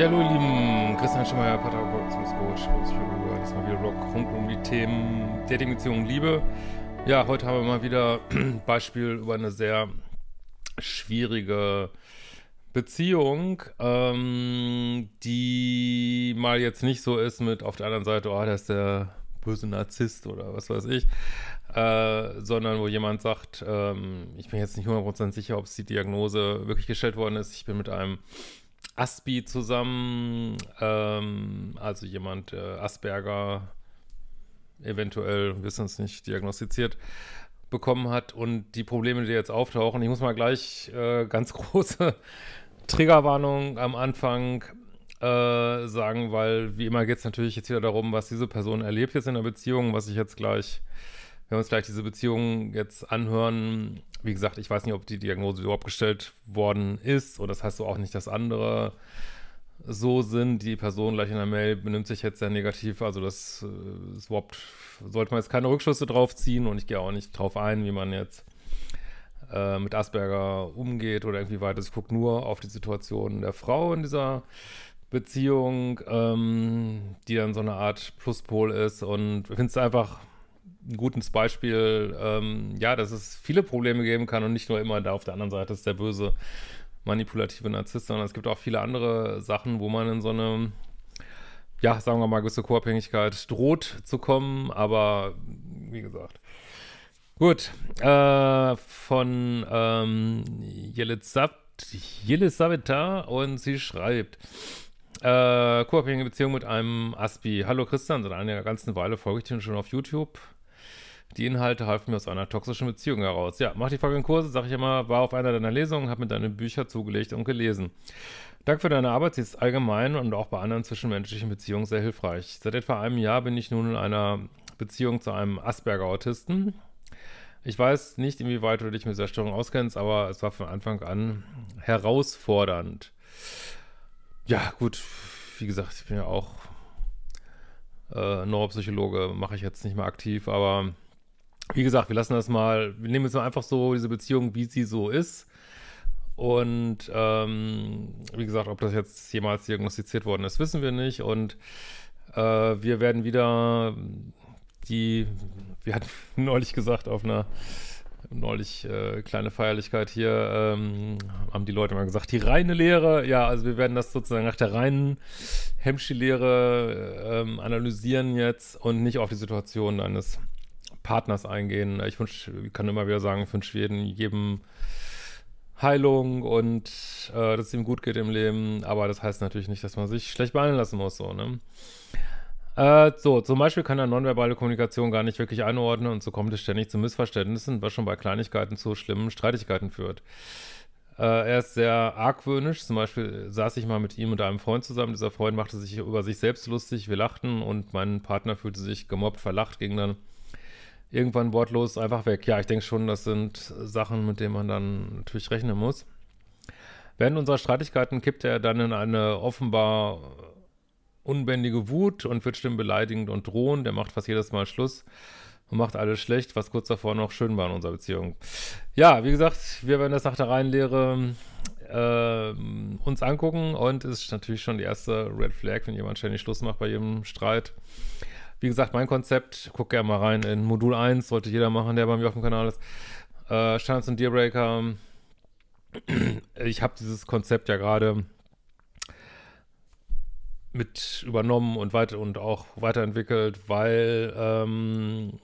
Ja, hallo ihr Lieben, Christian Schemeier, Paterapolog, Coach, Psychologe, das mal wieder Blog rund um die Themen Dating, Beziehung, Liebe. Ja, heute haben wir mal wieder ein Beispiel über eine sehr schwierige Beziehung, ähm, die mal jetzt nicht so ist mit auf der anderen Seite, oh, da ist der böse Narzisst oder was weiß ich, äh, sondern wo jemand sagt, ähm, ich bin jetzt nicht 100% sicher, ob es die Diagnose wirklich gestellt worden ist, ich bin mit einem Aspi zusammen, ähm, also jemand äh, Asperger eventuell, wissen es nicht, diagnostiziert bekommen hat und die Probleme, die jetzt auftauchen. Ich muss mal gleich äh, ganz große Triggerwarnung am Anfang äh, sagen, weil wie immer geht es natürlich jetzt wieder darum, was diese Person erlebt jetzt in der Beziehung, was ich jetzt gleich äh, wenn wir uns gleich diese Beziehung jetzt anhören, wie gesagt, ich weiß nicht, ob die Diagnose überhaupt gestellt worden ist oder das heißt so auch nicht, dass andere so sind. Die Person gleich in der Mail benimmt sich jetzt sehr negativ, also das äh, ist überhaupt, sollte man jetzt keine Rückschlüsse drauf ziehen und ich gehe auch nicht drauf ein, wie man jetzt äh, mit Asperger umgeht oder irgendwie weiter. Ich gucke nur auf die Situation der Frau in dieser Beziehung, ähm, die dann so eine Art Pluspol ist und finde es einfach ein gutes Beispiel, ähm, ja, dass es viele Probleme geben kann und nicht nur immer da auf der anderen Seite ist der böse manipulative Narzisst, sondern es gibt auch viele andere Sachen, wo man in so eine, ja, sagen wir mal, gewisse Co-Abhängigkeit droht zu kommen, aber wie gesagt. Gut, äh, von ähm, und sie schreibt, äh, co Beziehung mit einem Aspi. Hallo Christian, seit einer ganzen Weile folge ich dir schon auf YouTube. Die Inhalte halfen mir aus einer toxischen Beziehung heraus. Ja, mach die folgenden Kurse, sag ich immer, war auf einer deiner Lesungen, hab mir deine Bücher zugelegt und gelesen. Danke für deine Arbeit, sie ist allgemein und auch bei anderen zwischenmenschlichen Beziehungen sehr hilfreich. Seit etwa einem Jahr bin ich nun in einer Beziehung zu einem Asperger-Autisten. Ich weiß nicht, inwieweit du dich mit dieser Störung auskennst, aber es war von Anfang an herausfordernd. Ja, gut, wie gesagt, ich bin ja auch äh, Neuropsychologe, mache ich jetzt nicht mehr aktiv, aber wie gesagt, wir lassen das mal, wir nehmen jetzt mal einfach so diese Beziehung, wie sie so ist. Und ähm, wie gesagt, ob das jetzt jemals diagnostiziert worden ist, wissen wir nicht. Und äh, wir werden wieder die, wir hatten neulich gesagt, auf einer neulich äh, kleine Feierlichkeit hier, ähm, haben die Leute mal gesagt, die reine Lehre, ja, also wir werden das sozusagen nach der reinen Hemmschi-Lehre äh, analysieren jetzt und nicht auf die Situation eines Partners eingehen. Ich, wünsch, kann immer wieder sagen, ich wünsche jedem, jedem Heilung und äh, dass es ihm gut geht im Leben. Aber das heißt natürlich nicht, dass man sich schlecht behandeln lassen muss. So, ne? äh, so zum Beispiel kann er nonverbale Kommunikation gar nicht wirklich einordnen und so kommt es ständig zu Missverständnissen, was schon bei Kleinigkeiten zu schlimmen Streitigkeiten führt. Äh, er ist sehr argwöhnisch. Zum Beispiel saß ich mal mit ihm und einem Freund zusammen. Dieser Freund machte sich über sich selbst lustig. Wir lachten und mein Partner fühlte sich gemobbt, verlacht, ging dann irgendwann wortlos einfach weg. Ja, ich denke schon, das sind Sachen, mit denen man dann natürlich rechnen muss. Während unserer Streitigkeiten kippt er dann in eine offenbar unbändige Wut und wird schlimm beleidigend und drohend. Der macht fast jedes Mal Schluss und macht alles schlecht, was kurz davor noch schön war in unserer Beziehung. Ja, wie gesagt, wir werden das nach der Reihenlehre äh, uns angucken und ist natürlich schon die erste Red Flag, wenn jemand ständig Schluss macht bei jedem Streit. Wie gesagt, mein Konzept, guck gerne mal rein in Modul 1, sollte jeder machen, der bei mir auf dem Kanal ist. Äh, Standards und Dealbreaker. Ich habe dieses Konzept ja gerade mit übernommen und weiter und auch weiterentwickelt, weil ähm,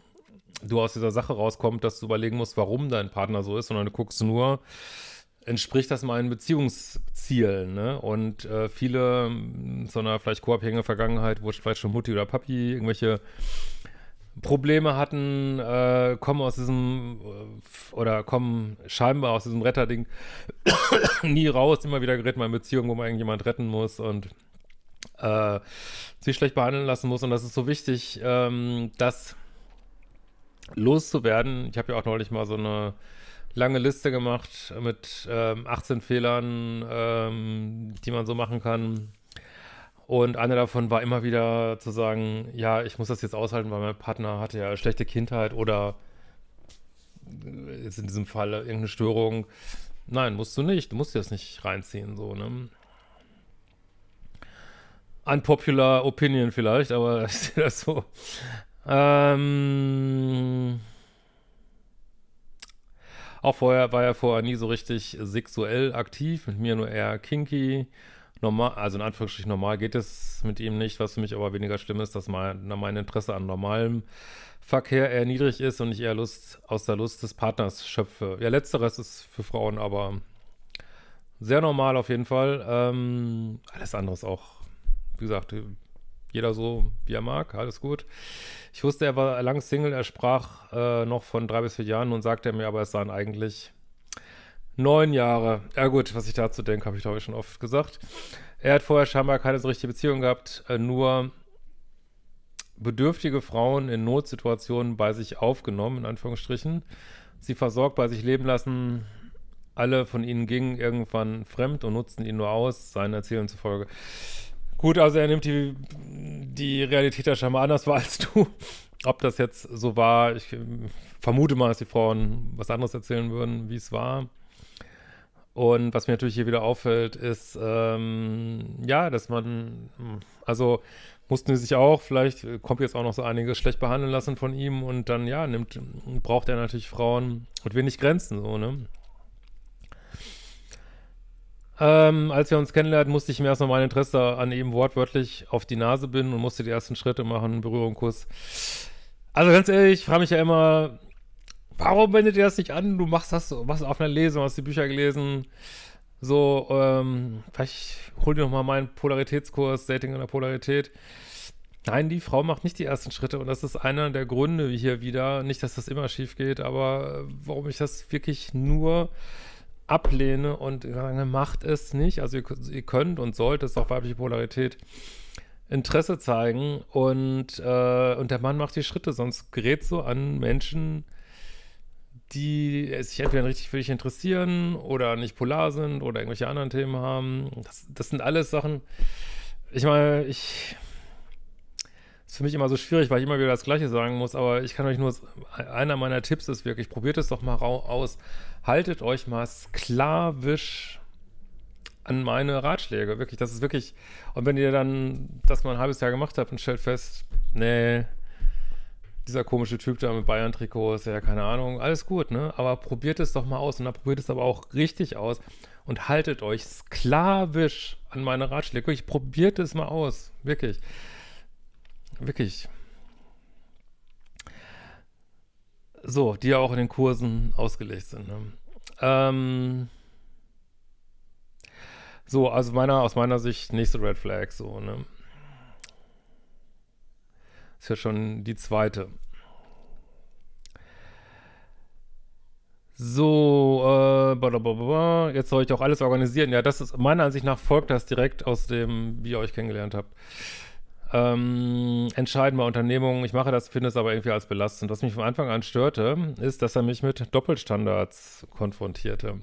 du aus dieser Sache rauskommst, dass du überlegen musst, warum dein Partner so ist, sondern du guckst nur, entspricht das meinen Beziehungszielen. Ne? Und äh, viele in hm, so einer vielleicht co-abhängigen Vergangenheit, wo vielleicht schon Mutti oder Papi irgendwelche Probleme hatten, äh, kommen aus diesem äh, oder kommen scheinbar aus diesem Retterding nie raus. Immer wieder gerät man in Beziehungen, wo man irgendjemand retten muss und äh, sich schlecht behandeln lassen muss. Und das ist so wichtig, ähm, das loszuwerden. Ich habe ja auch neulich mal so eine lange Liste gemacht mit ähm, 18 Fehlern, ähm, die man so machen kann. Und einer davon war immer wieder zu sagen, ja, ich muss das jetzt aushalten, weil mein Partner hatte ja eine schlechte Kindheit oder jetzt äh, in diesem Fall irgendeine Störung. Nein, musst du nicht. Du musst dir das nicht reinziehen, so, ne? Unpopular Opinion vielleicht, aber ich sehe das so. Ähm auch vorher war er vorher nie so richtig sexuell aktiv, mit mir nur eher kinky. Normal, also in Anführungsstrichen normal geht es mit ihm nicht. Was für mich aber weniger schlimm ist, dass mein, mein Interesse an normalem Verkehr eher niedrig ist und ich eher Lust aus der Lust des Partners schöpfe. Ja, letzteres ist für Frauen aber sehr normal auf jeden Fall. Ähm, alles andere ist auch, wie gesagt, jeder so, wie er mag, alles gut. Ich wusste, er war lang Single, er sprach äh, noch von drei bis vier Jahren und sagte mir, aber es seien eigentlich neun Jahre. Ja gut, was ich dazu denke, habe ich glaube ich schon oft gesagt. Er hat vorher scheinbar keine so richtige Beziehung gehabt, äh, nur bedürftige Frauen in Notsituationen bei sich aufgenommen, in Anführungsstrichen. Sie versorgt bei sich leben lassen, alle von ihnen gingen irgendwann fremd und nutzten ihn nur aus, seinen Erzählungen zufolge. Gut, also er nimmt die, die Realität ja scheinbar anders wahr als du. Ob das jetzt so war, ich vermute mal, dass die Frauen was anderes erzählen würden, wie es war. Und was mir natürlich hier wieder auffällt, ist, ähm, ja, dass man, also mussten sie sich auch, vielleicht kommt jetzt auch noch so einiges schlecht behandeln lassen von ihm und dann, ja, nimmt, braucht er natürlich Frauen mit wenig Grenzen, so, ne? Ähm, als wir uns kennenlernten, musste ich mir erstmal mein Interesse an ihm wortwörtlich auf die Nase binden und musste die ersten Schritte machen, Berührung, Kuss. Also ganz ehrlich, ich frage mich ja immer, warum wendet ihr das nicht an? Du machst das, machst auf einer Lesung, hast die Bücher gelesen. So, ähm, vielleicht hol dir nochmal meinen Polaritätskurs, Dating in der Polarität. Nein, die Frau macht nicht die ersten Schritte und das ist einer der Gründe hier wieder. Nicht, dass das immer schief geht, aber warum ich das wirklich nur ablehne und sage, macht es nicht. Also ihr, ihr könnt und sollt, es ist auch weibliche Polarität, Interesse zeigen und, äh, und der Mann macht die Schritte, sonst gerät so an Menschen, die sich entweder richtig für dich interessieren oder nicht polar sind oder irgendwelche anderen Themen haben. Das, das sind alles Sachen, ich meine, ich ist für mich immer so schwierig, weil ich immer wieder das Gleiche sagen muss, aber ich kann euch nur, einer meiner Tipps ist wirklich, probiert es doch mal aus. Haltet euch mal sklavisch an meine Ratschläge. Wirklich, das ist wirklich, und wenn ihr dann das mal ein halbes Jahr gemacht habt und stellt fest, nee, dieser komische Typ da mit Bayern-Trikot ist ja keine Ahnung, alles gut, ne? Aber probiert es doch mal aus und dann probiert es aber auch richtig aus und haltet euch sklavisch an meine Ratschläge. Wirklich, probiert es mal aus, wirklich. Wirklich. So, die ja auch in den Kursen ausgelegt sind. Ne? Ähm, so, also meiner, aus meiner Sicht nächste Red Flag, so, ne? Ist ja schon die zweite. So, äh, jetzt soll ich auch alles organisieren. Ja, das ist meiner Ansicht nach folgt das direkt aus dem, wie ihr euch kennengelernt habt ähm, entscheiden bei Unternehmungen, ich mache das, finde es aber irgendwie als belastend. Was mich von Anfang an störte, ist, dass er mich mit Doppelstandards konfrontierte.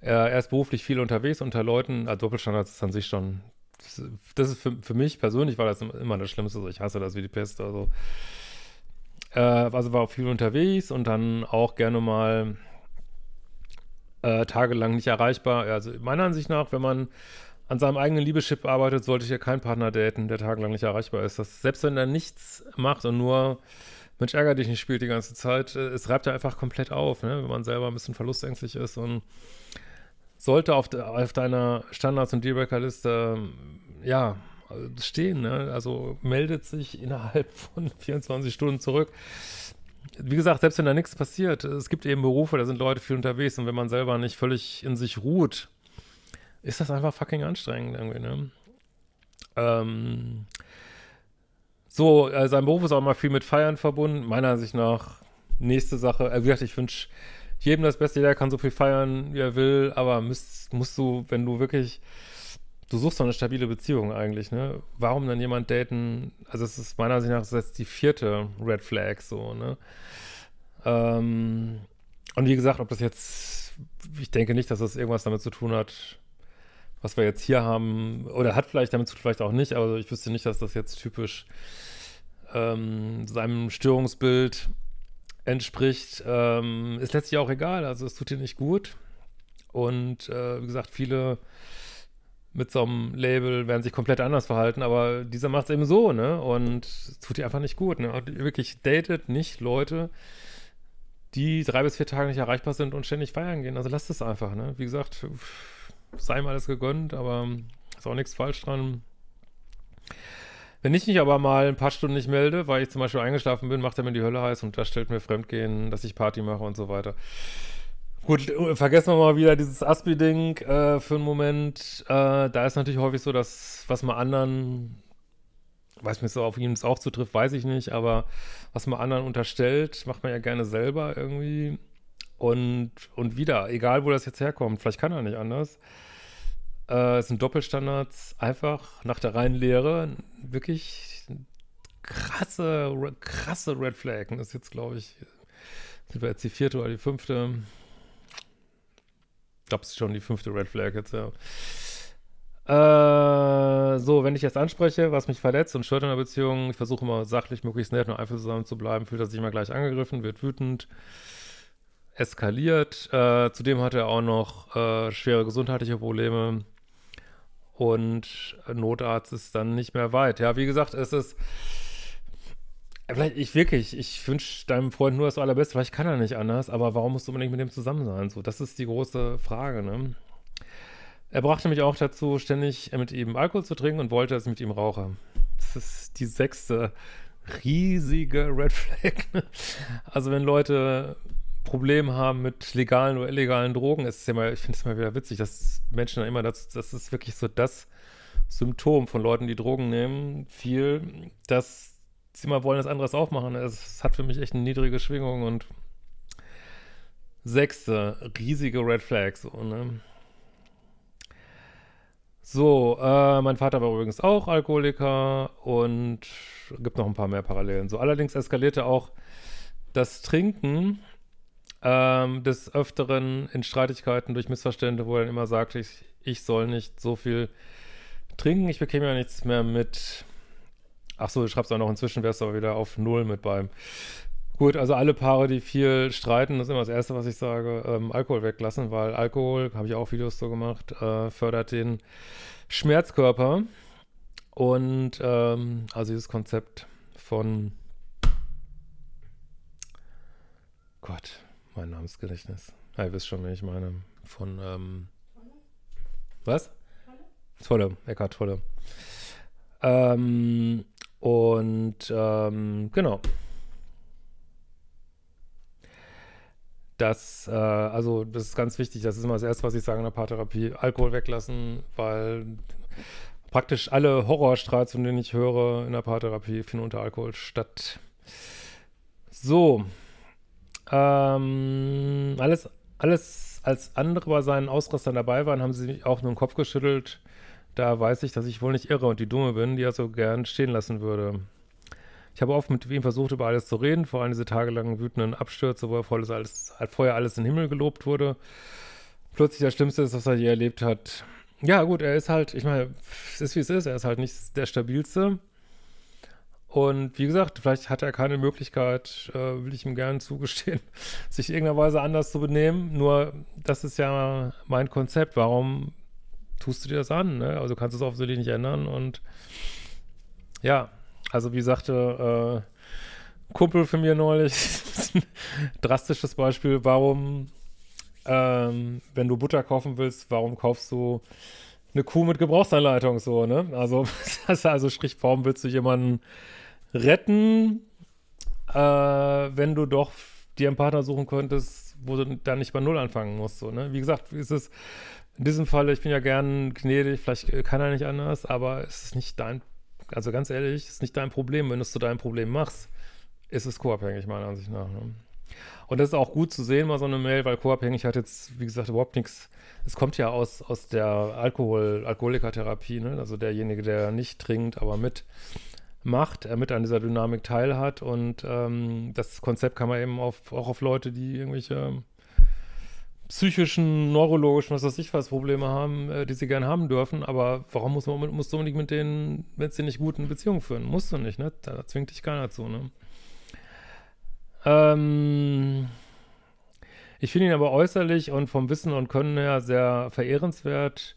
Er ist beruflich viel unterwegs unter Leuten, also Doppelstandards ist an sich schon, das ist für, für mich persönlich war das immer das Schlimmste, also ich hasse das wie die Pest, also also war auch viel unterwegs und dann auch gerne mal äh, tagelang nicht erreichbar. Also meiner Ansicht nach, wenn man an seinem eigenen Liebeschip arbeitet, sollte ich ja keinen Partner daten, der tagelang nicht erreichbar ist. Das, selbst wenn er nichts macht und nur Mensch ärger dich nicht spielt die ganze Zeit, äh, es reibt ja einfach komplett auf, ne? wenn man selber ein bisschen verlustängstlich ist und sollte auf, de, auf deiner Standards- und Dealbreaker-Liste ähm, ja stehen. Ne? Also meldet sich innerhalb von 24 Stunden zurück. Wie gesagt, selbst wenn da nichts passiert, es gibt eben Berufe, da sind Leute viel unterwegs und wenn man selber nicht völlig in sich ruht, ist das einfach fucking anstrengend irgendwie, ne? Ähm, so, äh, sein Beruf ist auch mal viel mit Feiern verbunden. Meiner Ansicht nach, nächste Sache. Äh, wie gesagt, ich wünsche jedem das Beste. Jeder kann so viel feiern, wie er will, aber müsst, musst du, wenn du wirklich, du suchst doch eine stabile Beziehung eigentlich, ne? Warum dann jemand daten? Also, es ist meiner Ansicht nach das jetzt die vierte Red Flag, so, ne? Ähm, und wie gesagt, ob das jetzt, ich denke nicht, dass das irgendwas damit zu tun hat, was wir jetzt hier haben, oder hat vielleicht damit zu tun, vielleicht auch nicht, aber ich wüsste nicht, dass das jetzt typisch ähm, seinem Störungsbild entspricht. Ähm, ist letztlich auch egal, also es tut dir nicht gut. Und äh, wie gesagt, viele mit so einem Label werden sich komplett anders verhalten, aber dieser macht es eben so, ne? Und es tut dir einfach nicht gut, ne? Und wirklich datet nicht Leute, die drei bis vier Tage nicht erreichbar sind und ständig feiern gehen. Also lasst es einfach, ne? Wie gesagt, pff sei ihm alles gegönnt, aber ähm, ist auch nichts falsch dran. Wenn ich mich aber mal ein paar Stunden nicht melde, weil ich zum Beispiel eingeschlafen bin, macht er mir die Hölle heiß und das stellt mir Fremdgehen, dass ich Party mache und so weiter. Gut, vergessen wir mal wieder dieses Aspi-Ding äh, für einen Moment. Äh, da ist natürlich häufig so, dass was man anderen, weiß nicht, so auf ihn es auch zutrifft, weiß ich nicht, aber was man anderen unterstellt, macht man ja gerne selber irgendwie und, und wieder, egal wo das jetzt herkommt, vielleicht kann er nicht anders. Äh, es sind Doppelstandards, einfach nach der reinen Lehre, wirklich krasse, krasse Red Flag. Das ist jetzt, glaube ich, sind wir jetzt die vierte oder die fünfte. Ich glaube, es ist schon die fünfte Red Flag jetzt, ja. Äh, so, wenn ich jetzt anspreche, was mich verletzt und stört in einer Beziehung, ich versuche immer sachlich, möglichst nett und einfach zusammen zu bleiben, fühlt er sich immer gleich angegriffen, wird wütend eskaliert. Äh, zudem hatte er auch noch äh, schwere gesundheitliche Probleme. Und Notarzt ist dann nicht mehr weit. Ja, wie gesagt, es ist. Vielleicht, ich wirklich, ich wünsche deinem Freund nur das Allerbeste. Vielleicht kann er nicht anders, aber warum musst du unbedingt mit dem zusammen sein? So, das ist die große Frage, ne? Er brachte mich auch dazu, ständig mit ihm Alkohol zu trinken und wollte, dass ich mit ihm rauche. Das ist die sechste riesige Red Flag. Ne? Also wenn Leute Problem haben mit legalen oder illegalen Drogen. Es ist ja ich finde es immer wieder witzig, dass Menschen dann immer dazu, das ist wirklich so das Symptom von Leuten, die Drogen nehmen, viel, dass sie mal wollen, dass andere es auch machen. Also, es hat für mich echt eine niedrige Schwingung und sechste, riesige Red Flags. So, ne? So, äh, mein Vater war übrigens auch Alkoholiker und gibt noch ein paar mehr Parallelen. So, allerdings eskalierte auch das Trinken ähm, des Öfteren in Streitigkeiten durch Missverständnisse, wo er dann immer sagt, ich, ich soll nicht so viel trinken, ich bekäme ja nichts mehr mit. Ach so, du schreibst auch noch, inzwischen wärst du aber wieder auf Null mit beim. Gut, also alle Paare, die viel streiten, das ist immer das Erste, was ich sage, ähm, Alkohol weglassen, weil Alkohol, habe ich auch Videos so gemacht, äh, fördert den Schmerzkörper. Und ähm, also dieses Konzept von Gott, mein Namensgedächtnis. Ja, ihr wisst schon, wen ich meine. Von, ähm, was? Tolle, Eckart Tolle. Ähm, und ähm, genau. Das, äh, also das ist ganz wichtig, das ist immer das Erste, was ich sage in der Paartherapie. Alkohol weglassen, weil praktisch alle Horrorstrahls, von denen ich höre in der Paartherapie, finden unter Alkohol statt. So, ähm, alles, alles als andere bei seinen Ausrastern dabei waren, haben sie mich auch nur den Kopf geschüttelt. Da weiß ich, dass ich wohl nicht irre und die Dumme bin, die er so gern stehen lassen würde. Ich habe oft mit ihm versucht, über alles zu reden, vor allem diese tagelangen wütenden Abstürze, wo er vorher alles, vorher alles in den Himmel gelobt wurde. Plötzlich das Schlimmste ist, was er je erlebt hat. Ja, gut, er ist halt, ich meine, es ist wie es ist, er ist halt nicht der stabilste. Und wie gesagt, vielleicht hat er keine Möglichkeit, äh, will ich ihm gerne zugestehen, sich irgendeiner Weise anders zu benehmen. Nur das ist ja mein Konzept. Warum tust du dir das an? Ne? Also kannst du es offensichtlich nicht ändern. Und ja, also wie sagte äh, Kumpel von mir neulich, drastisches Beispiel, warum, ähm, wenn du Butter kaufen willst, warum kaufst du eine Kuh mit Gebrauchsanleitung, so, ne? Also, also Strichform willst du jemanden retten, äh, wenn du doch dir einen Partner suchen könntest, wo du dann nicht bei Null anfangen musst, so, ne? Wie gesagt, ist es in diesem Fall, ich bin ja gern gnädig, vielleicht äh, kann er nicht anders, aber es ist nicht dein, also ganz ehrlich, es ist nicht dein Problem, wenn du es zu deinem Problem machst, ist es co-abhängig, meiner Ansicht nach, ne? Und das ist auch gut zu sehen, mal so eine Mail, weil co-abhängig hat jetzt, wie gesagt, überhaupt nichts. Es kommt ja aus, aus der Alkohol, Alkoholikertherapie, ne? also derjenige, der nicht trinkt, aber mitmacht, er äh, mit an dieser Dynamik teilhat. Und ähm, das Konzept kann man eben auf, auch auf Leute, die irgendwelche psychischen, neurologischen, was weiß ich was, Probleme haben, äh, die sie gern haben dürfen. Aber warum muss man musst du unbedingt mit denen, wenn es dir nicht gut, in Beziehung führen? Musst du nicht, ne? Da zwingt dich keiner zu, ne? Ähm, ich finde ihn aber äußerlich und vom Wissen und Können her sehr verehrenswert.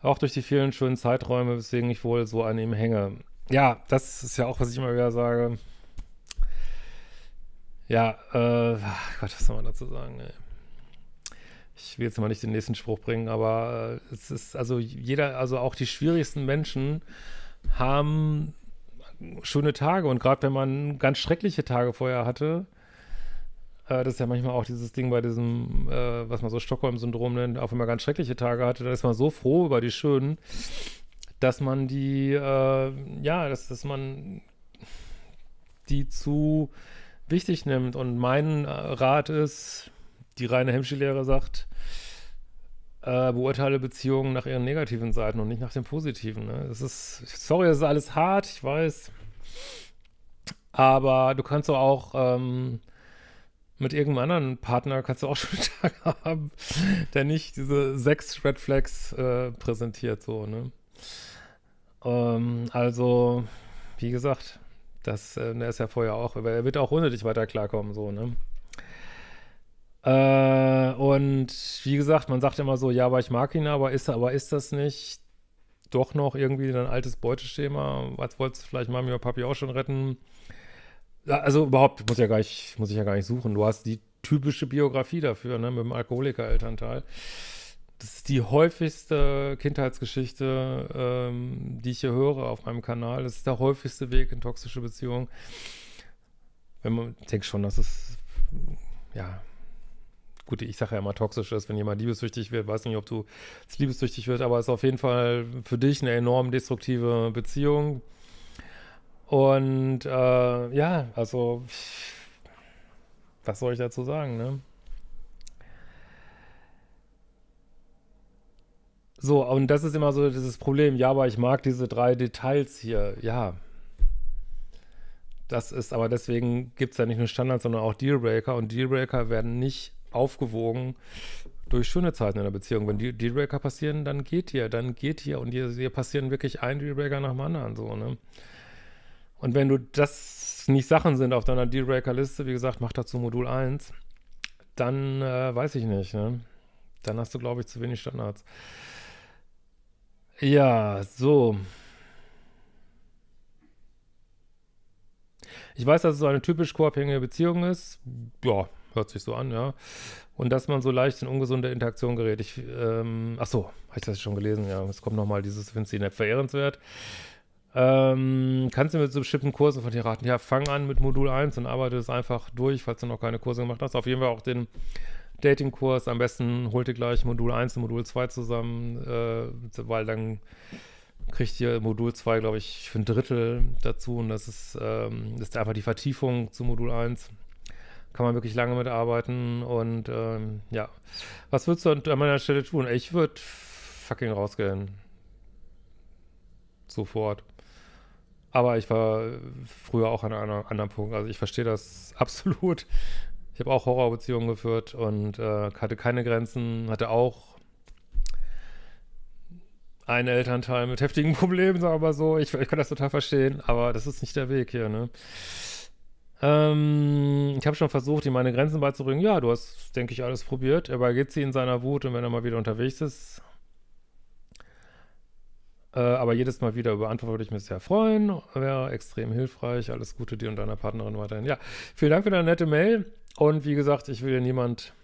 Auch durch die vielen schönen Zeiträume, weswegen ich wohl so an ihm hänge. Ja, das ist ja auch, was ich immer wieder sage. Ja, äh, Gott, was soll man dazu sagen? Ey? Ich will jetzt mal nicht den nächsten Spruch bringen, aber äh, es ist, also jeder, also auch die schwierigsten Menschen haben schöne Tage. Und gerade wenn man ganz schreckliche Tage vorher hatte, äh, das ist ja manchmal auch dieses Ding bei diesem, äh, was man so Stockholm-Syndrom nennt, auch wenn man ganz schreckliche Tage hatte, dann ist man so froh über die schönen, dass man die, äh, ja, dass, dass man die zu wichtig nimmt. Und mein äh, Rat ist, die reine Hemmschi-Lehre sagt, äh, beurteile Beziehungen nach ihren negativen Seiten und nicht nach den positiven. Ne? Das ist, sorry, das ist alles hart, ich weiß. Aber du kannst doch auch ähm, mit irgendeinem anderen Partner kannst du auch schon einen Tag haben, der nicht diese sechs Red Flags äh, präsentiert, so, ne? Ähm, also, wie gesagt, das, äh, der ist ja vorher auch, er wird auch ohne dich weiter klarkommen, so, ne? Äh, und wie gesagt, man sagt immer so, ja, aber ich mag ihn, aber ist, aber ist das nicht doch noch irgendwie dein altes Beuteschema? Was du vielleicht Mami oder Papi auch schon retten? Also überhaupt muss ja gar nicht, muss ich ja gar nicht suchen. Du hast die typische Biografie dafür, ne, mit dem Alkoholiker-Elternteil. Das ist die häufigste Kindheitsgeschichte, ähm, die ich hier höre auf meinem Kanal. Das ist der häufigste Weg in toxische Beziehungen. Wenn man denkt schon, dass es ja gut, ich sage ja immer toxisch ist, wenn jemand liebessüchtig wird, weiß nicht, ob du jetzt liebessüchtig wirst, aber es ist auf jeden Fall für dich eine enorm destruktive Beziehung. Und äh, ja, also was soll ich dazu sagen, ne? So, und das ist immer so dieses Problem. Ja, aber ich mag diese drei Details hier. Ja. Das ist aber deswegen gibt es ja nicht nur Standards, sondern auch Dealbreaker. Und Dealbreaker werden nicht aufgewogen durch schöne Zeiten in der Beziehung. Wenn die Dealbreaker passieren, dann geht hier, dann geht hier und hier, passieren wirklich ein Dealbreaker nach dem anderen so, ne? Und wenn du das nicht Sachen sind auf deiner Dealbreaker-Liste, wie gesagt, mach dazu Modul 1, dann äh, weiß ich nicht, ne? Dann hast du, glaube ich, zu wenig Standards. Ja, so. Ich weiß, dass es so eine typisch co-abhängige Beziehung ist. Ja, hört sich so an, ja. Und dass man so leicht in ungesunde Interaktion gerät. Ich, ähm, ach so, habe ich das schon gelesen, ja. Es kommt nochmal dieses, finde ich nicht verehrenswert. Ähm, kannst du mit so bestimmten Kursen von dir raten? Ja, fang an mit Modul 1 und arbeite es einfach durch, falls du noch keine Kurse gemacht hast. Auf jeden Fall auch den Dating-Kurs. Am besten hol dir gleich Modul 1 und Modul 2 zusammen, äh, weil dann kriegt ihr Modul 2, glaube ich, für ein Drittel dazu und das ist, ähm, ist einfach die Vertiefung zu Modul 1 kann man wirklich lange mitarbeiten und ähm, ja. Was würdest du an meiner Stelle tun? Ich würde fucking rausgehen. Sofort. Aber ich war früher auch an einem anderen Punkt. Also ich verstehe das absolut. Ich habe auch Horrorbeziehungen geführt und äh, hatte keine Grenzen, hatte auch einen Elternteil mit heftigen Problemen, sagen wir mal so. Ich, ich kann das total verstehen, aber das ist nicht der Weg hier, ne? Ähm, ich habe schon versucht, ihm meine Grenzen beizubringen. Ja, du hast, denke ich, alles probiert. Er übergeht sie in seiner Wut und wenn er mal wieder unterwegs ist. Äh, aber jedes Mal wieder über Antwort würde ich mich sehr freuen. Wäre extrem hilfreich. Alles Gute dir und deiner Partnerin weiterhin. Ja, vielen Dank für deine nette Mail. Und wie gesagt, ich will dir niemand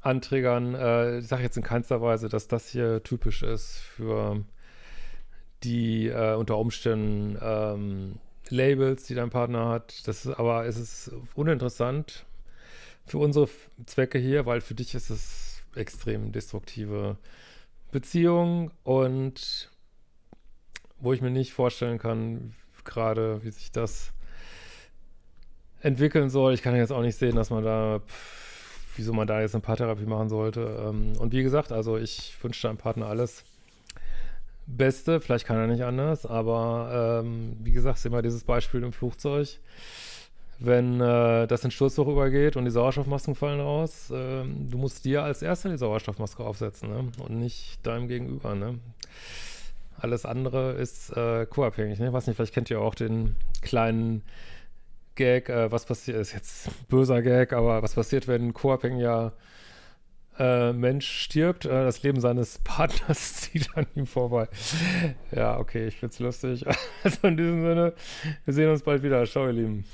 anträgern. Äh, ich sage jetzt in keinster Weise, dass das hier typisch ist für die äh, unter Umständen ähm, Labels, die dein Partner hat. Das ist, aber es ist uninteressant für unsere Zwecke hier, weil für dich ist es extrem destruktive Beziehung und wo ich mir nicht vorstellen kann, gerade wie sich das entwickeln soll. Ich kann jetzt auch nicht sehen, dass man da, wieso man da jetzt eine Paartherapie machen sollte. Ähm, und wie gesagt, also ich wünsche deinem Partner alles Beste, vielleicht kann er nicht anders, aber ähm, wie gesagt, immer dieses Beispiel im Flugzeug. Wenn äh, das in Sturzloch übergeht und die Sauerstoffmasken fallen raus, äh, du musst dir als Erster die Sauerstoffmaske aufsetzen ne? und nicht deinem Gegenüber. Ne? Alles andere ist äh, co-abhängig. Ne? Weiß nicht, vielleicht kennt ihr auch den kleinen Gag, äh, was passiert, ist jetzt böser Gag, aber was passiert, wenn co-abhängiger äh, Mensch stirbt, äh, das Leben seines Partners zieht an ihm vorbei. Ja, okay, ich find's lustig. Also in diesem Sinne, wir sehen uns bald wieder. Ciao, ihr Lieben.